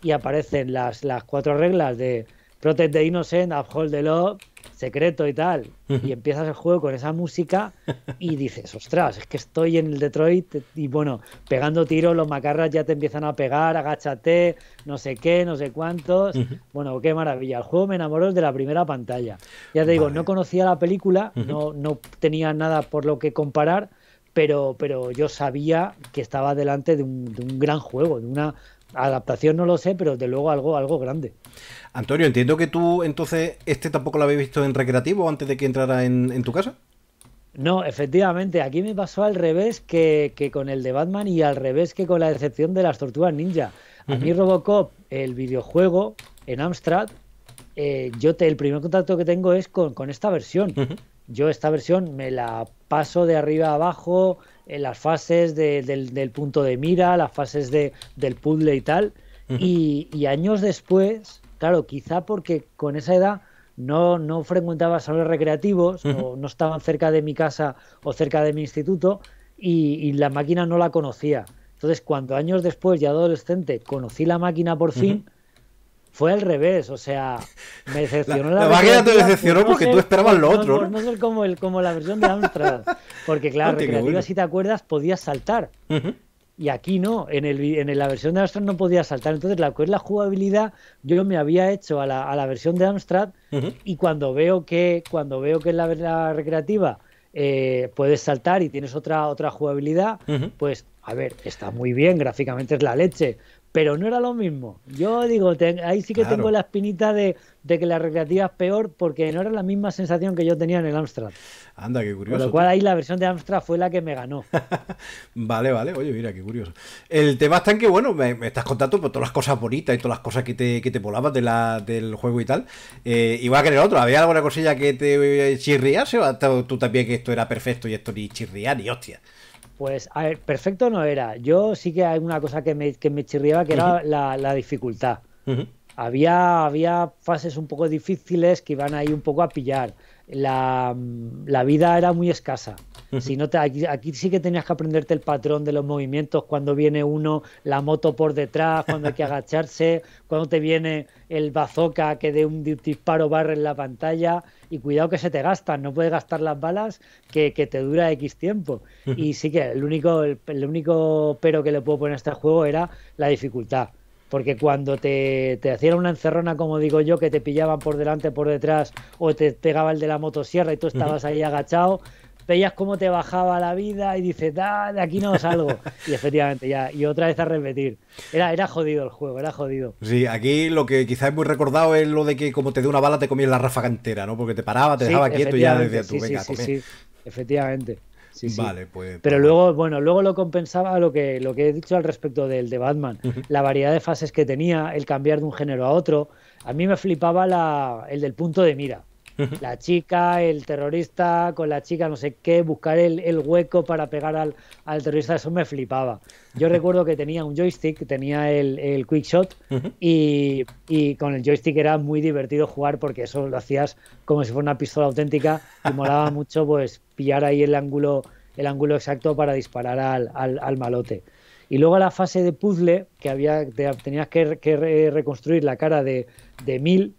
y aparecen las, las cuatro reglas de Protect the Innocent, Uphold the Law, Secreto y tal. Y empiezas el juego con esa música y dices, ostras, es que estoy en el Detroit y bueno, pegando tiros, los macarras ya te empiezan a pegar, agáchate, no sé qué, no sé cuántos. Bueno, qué maravilla. El juego me enamoró desde la primera pantalla. Ya te digo, no conocía la película, no, no tenía nada por lo que comparar. Pero, pero, yo sabía que estaba delante de un, de un, gran juego, de una Adaptación no lo sé, pero de luego algo, algo grande. Antonio, entiendo que tú entonces este tampoco lo habéis visto en recreativo antes de que entrara en, tu casa. No, efectivamente, aquí me pasó al revés que, con el de Batman y al revés que con la decepción de las tortugas ninja. A mí Robocop, el videojuego en Amstrad, eh, yo el primer contacto que tengo es con, esta versión. Yo esta versión me la paso de arriba a abajo, las fases del, punto de mira, las fases del puzzle y tal. y, años después, claro, quizá porque con esa edad no, frecuentaba salones recreativos o no estaban cerca de mi casa o cerca de mi instituto y, la máquina no la conocía. Entonces, cuando años después, ya adolescente, conocí la máquina por fin, fue al revés, o sea, me decepcionó la, la, la te decepcionó porque tú esperabas lo otro. No, no, como, como la versión de Amstrad, porque claro, recreativa, si te acuerdas, podías saltar. Y aquí no, en, el, en la versión de Amstrad no podía saltar. Entonces, la, la jugabilidad, yo me había hecho a la, a la versión de Amstrad y cuando veo que, cuando veo que en la, recreativa eh, puedes saltar y tienes otra, otra jugabilidad, pues, a ver, está muy bien, gráficamente es la leche, pero no era lo mismo. Yo digo, ahí sí que tengo la espinita de, que la recreativa es peor porque no era la misma sensación que yo tenía en el Amstrad. Anda, qué curioso. Con lo cual ahí la versión de Amstrad fue la que me ganó. vale, vale, oye, mira, qué curioso. El tema está en que, bueno, me, estás contando por pues, todas las cosas bonitas y todas las cosas que te, que te volaban de del juego y tal. Eh, igual que en el otro, ¿había alguna cosilla que te chirriase o tú también que esto era perfecto y esto ni chirría ni hostia? Pues, a ver, perfecto no era. Yo sí que hay una cosa que me, que me chirriaba, que era la, dificultad. había, había fases un poco difíciles que iban ahí un poco a pillar. La, vida era muy escasa. Si no te, aquí, sí que tenías que aprenderte el patrón de los movimientos, cuando viene uno, la moto por detrás, cuando hay que agacharse, cuando te viene el bazooka que de un disparo barre en la pantalla y cuidado que se te gastan, no puedes gastar las balas que, te dura X tiempo. Y sí que el único, el, único pero que le puedo poner a este juego era la dificultad porque cuando te, te, hacían una encerrona, como digo yo, que te pillaban por delante, por detrás, o te pegaba el de la motosierra y tú estabas ahí agachado, veías cómo te bajaba la vida y dices, da, de aquí no salgo. y efectivamente, ya, y otra vez a repetir. Era, era jodido el juego, era jodido. Sí, aquí lo que quizás es muy recordado es lo de que como te dio una bala te comías la ráfaga entera, ¿no? Porque te paraba, te dejaba quieto y ya tu tú, sí, sí, efectivamente. Vale, pues. Pero pues luego, bueno, luego lo compensaba lo que, lo que he dicho al respecto del de Batman, la variedad de fases que tenía, el cambiar de un género a otro. A mí me flipaba el del punto de mira la chica, el terrorista, con la chica, no sé qué, buscar el, hueco para pegar al, terrorista, eso me flipaba. Yo recuerdo que tenía un joystick, tenía el, el quick shot y, con el joystick era muy divertido jugar porque eso lo hacías como si fuera una pistola auténtica y molaba mucho pues pillar ahí el ángulo, el ángulo exacto para disparar al, al, malote. Y luego la fase de puzzle, que había, tenías que, reconstruir la cara de, de Mil,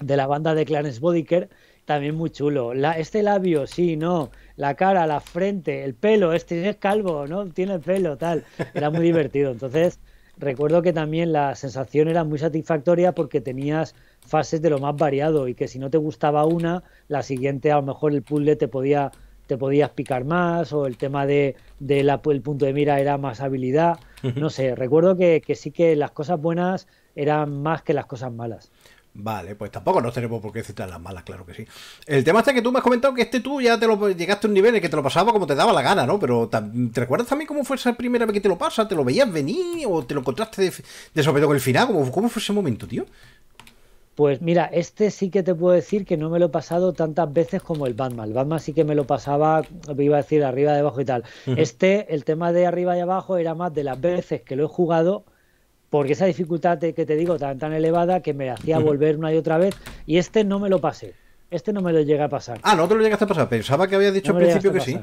de la banda de Clarence Bodiker, también muy chulo. este labio, sí, no. La cara, la frente, el pelo, este es calvo, ¿no? Tiene el pelo, tal. Era muy divertido. Entonces, recuerdo que también la sensación era muy satisfactoria porque tenías fases de lo más variado y que si no te gustaba una, la siguiente a lo mejor el puzzle te podía te podías picar más o el tema de, la, el punto de mira era más habilidad. No sé, recuerdo que, que sí que las cosas buenas eran más que las cosas malas. Vale, pues tampoco nos tenemos por qué citar las malas, claro que sí. El tema está que tú me has comentado que este tú ya te lo llegaste a un nivel y que te lo pasaba como te daba la gana, ¿no? Pero ¿te recuerdas también cómo fue esa primera vez que te lo pasa? ¿Te lo veías venir o te lo encontraste de, de con el final? ¿Cómo, fue ese momento, tío? Pues mira, este sí que te puedo decir que no me lo he pasado tantas veces como el Batman. El Batman sí que me lo pasaba, iba a decir, arriba, debajo y tal. Este, el tema de arriba y abajo, era más de las veces que lo he jugado porque esa dificultad que te digo tan, tan elevada que me hacía volver una y otra vez y este no me lo pasé. Este no me lo llega a pasar. Ah, no te lo llegaste a pasar. Pensaba que había dicho al principio que sí.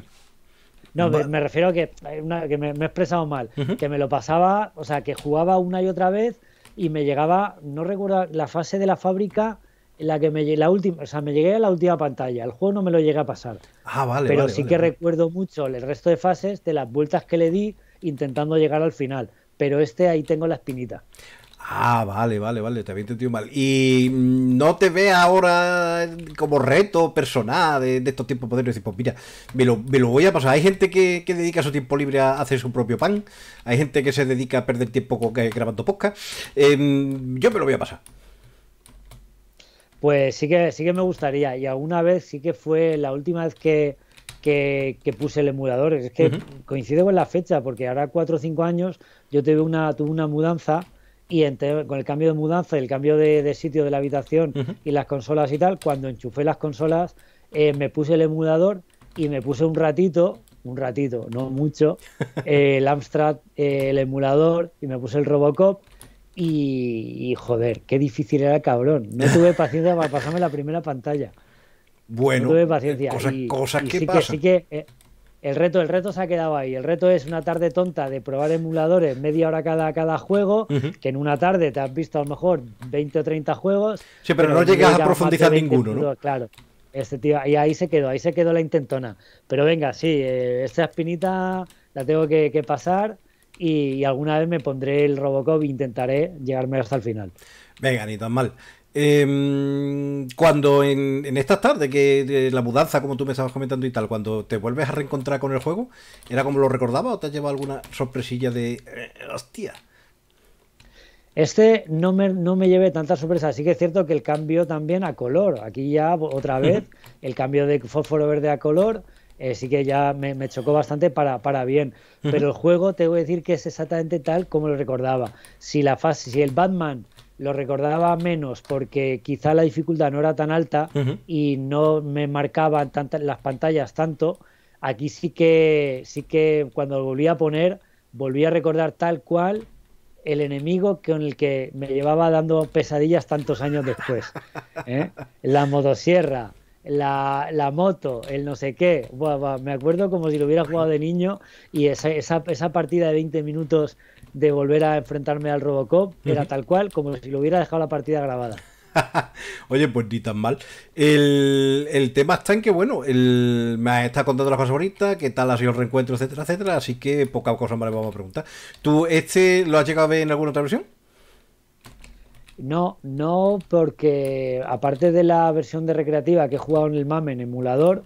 No, me, refiero a que, me, he expresado mal. Que me lo pasaba, o sea, que jugaba una y otra vez y me llegaba, no recuerdo, la fase de la fábrica en la que me la última, o sea, me llegué a la última pantalla. El juego no me lo llega a pasar. Ah, vale. Pero sí que recuerdo mucho el resto de fases de las vueltas que le di intentando llegar al final pero este ahí tengo la espinita. Ah, vale, vale, vale, te había entendido mal. Y mm, no te ve ahora como reto personal de, estos tiempos poder decir, pues mira, me lo, me lo, voy a pasar. Hay gente que, dedica su tiempo libre a hacer su propio pan, hay gente que se dedica a perder tiempo eh, grabando podcast. Em, yo me lo voy a pasar. Pues sí que, sí que me gustaría. Y alguna vez sí que fue la última vez que, que, puse el emulador. Es que coincide con la fecha, porque ahora cuatro o cinco años yo tuve una, tuve una mudanza y con el cambio de mudanza, el cambio de, sitio de la habitación y las consolas y tal, cuando enchufé las consolas eh, me puse el emulador y me puse un ratito, un ratito, no mucho, eh, el Amstrad, eh, el emulador y me puse el Robocop. y joder, qué difícil era, cabrón. No tuve paciencia para pasarme la primera pantalla. Bueno, Cosas, que eh, el reto, el reto se ha quedado ahí. El reto es una tarde tonta de probar emuladores media hora cada, cada juego, que en una tarde te has visto a lo mejor 20 o 30 juegos. Sí, pero, no llegas a profundizar ninguno, ¿no? Claro. Este tío, y ahí se quedó, ahí se quedó la intentona. Pero venga, sí, eh, esta espinita la tengo que, pasar y, alguna vez me pondré el Robocop e intentaré llegarme hasta el final. Venga, ni tan mal. Em, cuando en, esta tarde que la mudanza, como tú me estabas comentando y tal, cuando te vuelves a reencontrar con el juego, ¿era como lo recordaba o te has llevado alguna sorpresilla de. Eh, ¡Hostia! Este no me, no me llevé tanta sorpresa. Sí que es cierto que el cambio también a color. Aquí ya otra vez, el cambio de fósforo verde a color. Eh, sí que ya me, chocó bastante para, para, bien. Pero el juego, te voy a decir que es exactamente tal como lo recordaba. Si la fase, si el Batman lo recordaba menos porque quizá la dificultad no era tan alta y no me marcaban tantas las pantallas tanto. Aquí sí que sí que cuando lo volví a poner volví a recordar tal cual el enemigo con el que me llevaba dando pesadillas tantos años después. ¿eh? La motosierra, la, la, moto, el no sé qué. me acuerdo como si lo hubiera jugado de niño y esa, esa, esa partida de 20 minutos de volver a enfrentarme al Robocop, era tal cual como si lo hubiera dejado la partida grabada. Oye, pues ni tan mal. El, tema está en que, bueno, el, me estado contando las cosas bonitas, qué tal ha sido el reencuentro, etcétera, etcétera. Así que poca cosa más le vamos a preguntar. ¿Tú este lo has llegado a ver en alguna otra versión? No, no, porque aparte de la versión de recreativa que he jugado en el MAME en emulador,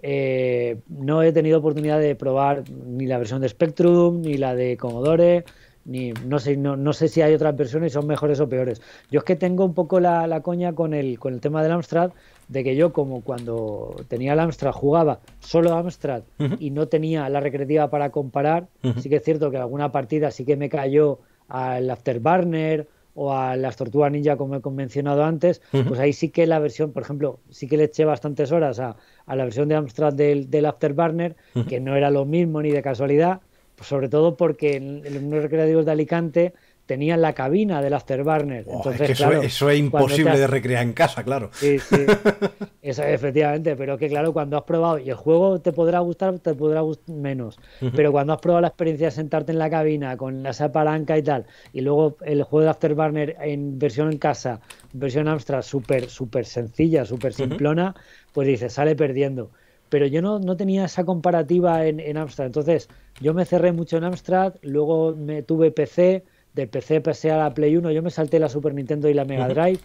eh, no he tenido oportunidad de probar ni la versión de Spectrum, ni la de Commodore, no sé, si hay otras versiones y son mejores o peores. Yo es que tengo un poco la, coña con el, con el tema del Amstrad, de que yo como cuando tenía el Amstrad jugaba solo Amstrad y no tenía la recreativa para comparar, sí que es cierto que alguna partida sí que me cayó al Afterburner o a las Tortugas Ninja como he mencionado antes, pues ahí sí que la versión, por ejemplo, sí que le eché bastantes horas a, la versión de Amstrad del, del Afterburner, que no era lo mismo ni de casualidad, sobre todo porque en, los recreativos de Alicante tenían la cabina del afterburner. Entonces, eso, es imposible de recrear en casa, claro. Sí, sí. efectivamente, pero que claro, cuando has probado, y el juego te podrá gustar, te podrá gustar menos, pero cuando has probado la experiencia de sentarte en la cabina con esa palanca y tal, y luego el juego de afterburner en versión en casa, versión Amstrad, súper, súper sencilla, súper simplona, pues dices, sale perdiendo pero yo no, tenía esa comparativa en, Amstrad. Entonces, yo me cerré mucho en Amstrad, luego me tuve PC, del PC pasé a la Play 1, yo me salté la Super Nintendo y la Mega Drive.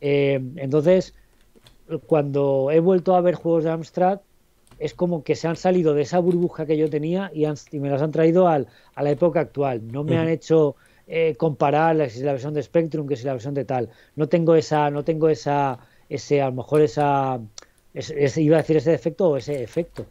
Eh, entonces, cuando he vuelto a ver juegos de Amstrad, es como que se han salido de esa burbuja que yo tenía y, me las han traído al, a la época actual. No me han hecho eh, comparar la, es la versión de Spectrum que si la versión de tal. No tengo esa, no tengo esa, ese, a lo mejor esa iba a decir ese defecto o ese efecto.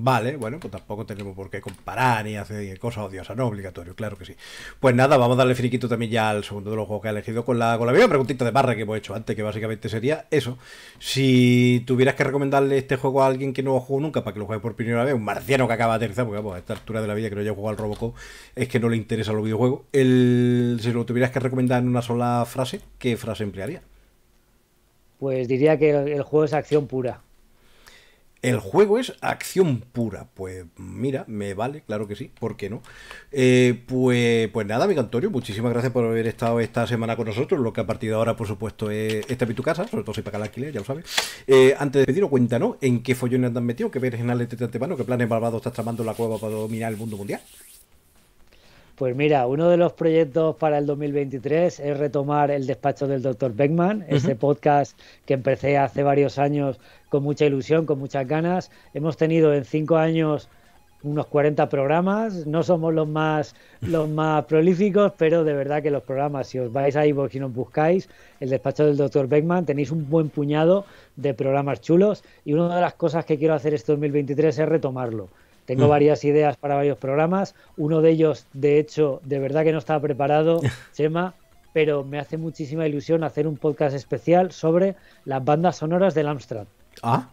Vale, bueno, pues tampoco tenemos por qué comparar ni hacer cosas odiosas, no, obligatorio, claro que sí. Pues nada, vamos a darle finiquito también ya al segundo de los juegos que ha elegido con la, con la misma preguntita de barra que hemos hecho antes, que básicamente sería eso. Si tuvieras que recomendarle este juego a alguien que no ha jugado nunca para que lo juegue por primera vez, un marciano que acaba de aterrizar, porque a esta altura de la vida que no haya jugado al Robocop, es que no le interesa los videojuegos. El, si lo tuvieras que recomendar en una sola frase, ¿qué frase emplearía? pues diría que el, juego es acción pura. El juego es acción pura. Pues mira, me vale, claro que sí, ¿por qué no? Eh, pues, pues nada, amigo Antonio, muchísimas gracias por haber estado esta semana con nosotros. Lo que a partir de ahora, por supuesto, es esta es tu casa, sobre todo si paga el alquiler, ya lo sabes. Eh, antes de pedirlo, cuéntanos en qué follones andan metido, qué vergenales te antemano, qué planes malvados estás tramando en la cueva para dominar el mundo mundial. Pues mira, uno de los proyectos para el 2023 es retomar el despacho del doctor Beckman, Este ese podcast que empecé hace varios años con mucha ilusión, con muchas ganas. Hemos tenido en cinco años unos 40 programas, no somos los más los más prolíficos, pero de verdad que los programas, si os vais a iVoox y nos buscáis, el despacho del doctor Beckman, tenéis un buen puñado de programas chulos y una de las cosas que quiero hacer este 2023 es retomarlo tengo mm. varias ideas para varios programas. Uno de ellos, de hecho, de verdad que no estaba preparado, Chema, pero me hace muchísima ilusión hacer un podcast especial sobre las bandas sonoras del Amstrad. Ah,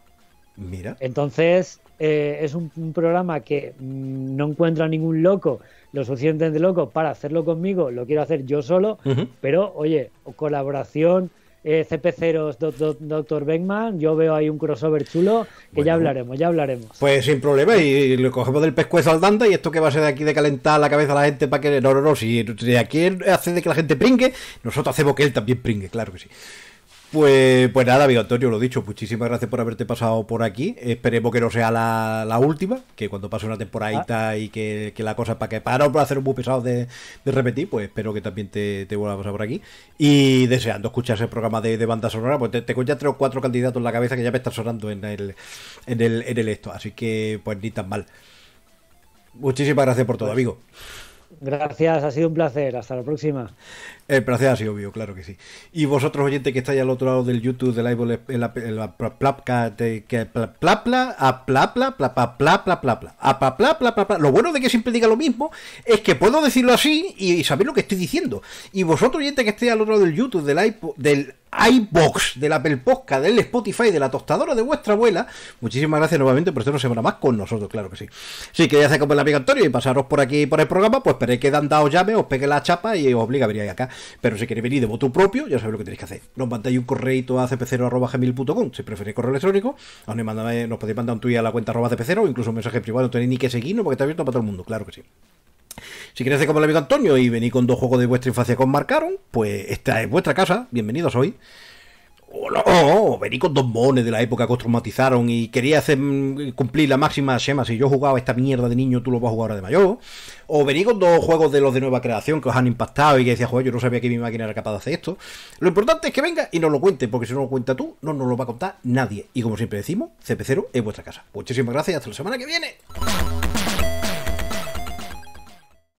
mira. Entonces, eh, es un, programa que mm, no encuentro a ningún loco, lo suficientemente loco, para hacerlo conmigo. Lo quiero hacer yo solo, pero oye, colaboración eh, CP0 doctor Dr. Beckman, yo veo ahí un crossover chulo que ya hablaremos, ya hablaremos. Pues sin problema, y le cogemos del pescuezo al dante y esto que va a ser de aquí de calentar la cabeza a la gente para que... No, no, no, si aquí hace de que la gente pringue, nosotros hacemos que él también pringue, claro que sí. Pues, pues nada, amigo Antonio, lo dicho, muchísimas gracias por haberte pasado por aquí. Esperemos que no sea la, la última, que cuando pase una temporadita ah. y que, la cosa para que para no hacer un muy pesado de, repetir, pues espero que también te, te vuelva a pasar por aquí. Y deseando escuchar ese programa de, banda sonora, pues te, te tres o cuatro candidatos en la cabeza que ya me están sonando en el, en el, en el esto. Así que, pues ni tan mal. Muchísimas gracias por todo, pues amigo. Gracias, ha sido un placer. Hasta la próxima. El placer ha sido obvio, claro que sí. Y vosotros, oyentes, que estáis al otro lado del YouTube, del iBall, en la, en que plapla, a plapla, plapla, plapla, plapla, a plapla, plapla, plapla. Lo bueno de que siempre diga lo mismo es que puedo decirlo así y saber lo que estoy diciendo. Y vosotros, oyentes, que estáis al otro lado del YouTube, del iPod, del iBox, del Apple Podcast, del Spotify, de la tostadora de vuestra abuela. Muchísimas gracias nuevamente por estar una semana más con nosotros, claro que sí. Si queréis hacer como el amigo Antonio y pasaros por aquí por el programa, pues esperéis que dan dado llame, os pegue la chapa y os obliga a venir acá. Pero si queréis venir de voto propio, ya sabéis lo que tenéis que hacer. Nos mandáis un correito a cp0@gmail.com si preferís correo electrónico. Eh, nos, podéis mandar un tuit a la cuenta arroba cpcero o incluso un mensaje privado. No tenéis ni que seguirnos porque está abierto para todo el mundo, claro que sí. Si queréis hacer como el amigo Antonio y venir con dos juegos de vuestra infancia con marcaron, pues esta es vuestra casa. Bienvenidos hoy o, o, oh, oh, con Dos Mones de la época que os traumatizaron y quería hacer, mm, cumplir la máxima Shema, si yo jugaba esta mierda de niño, tú lo vas a jugar ahora de mayor. O venís con dos juegos de los de nueva creación que os han impactado y que decía, joder, yo no sabía que mi máquina era capaz de hacer esto. Lo importante es que venga y nos lo cuente, porque si no lo cuenta tú, no nos lo va a contar nadie. Y como siempre decimos, CP0 es vuestra casa. Muchísimas gracias, y hasta la semana que viene.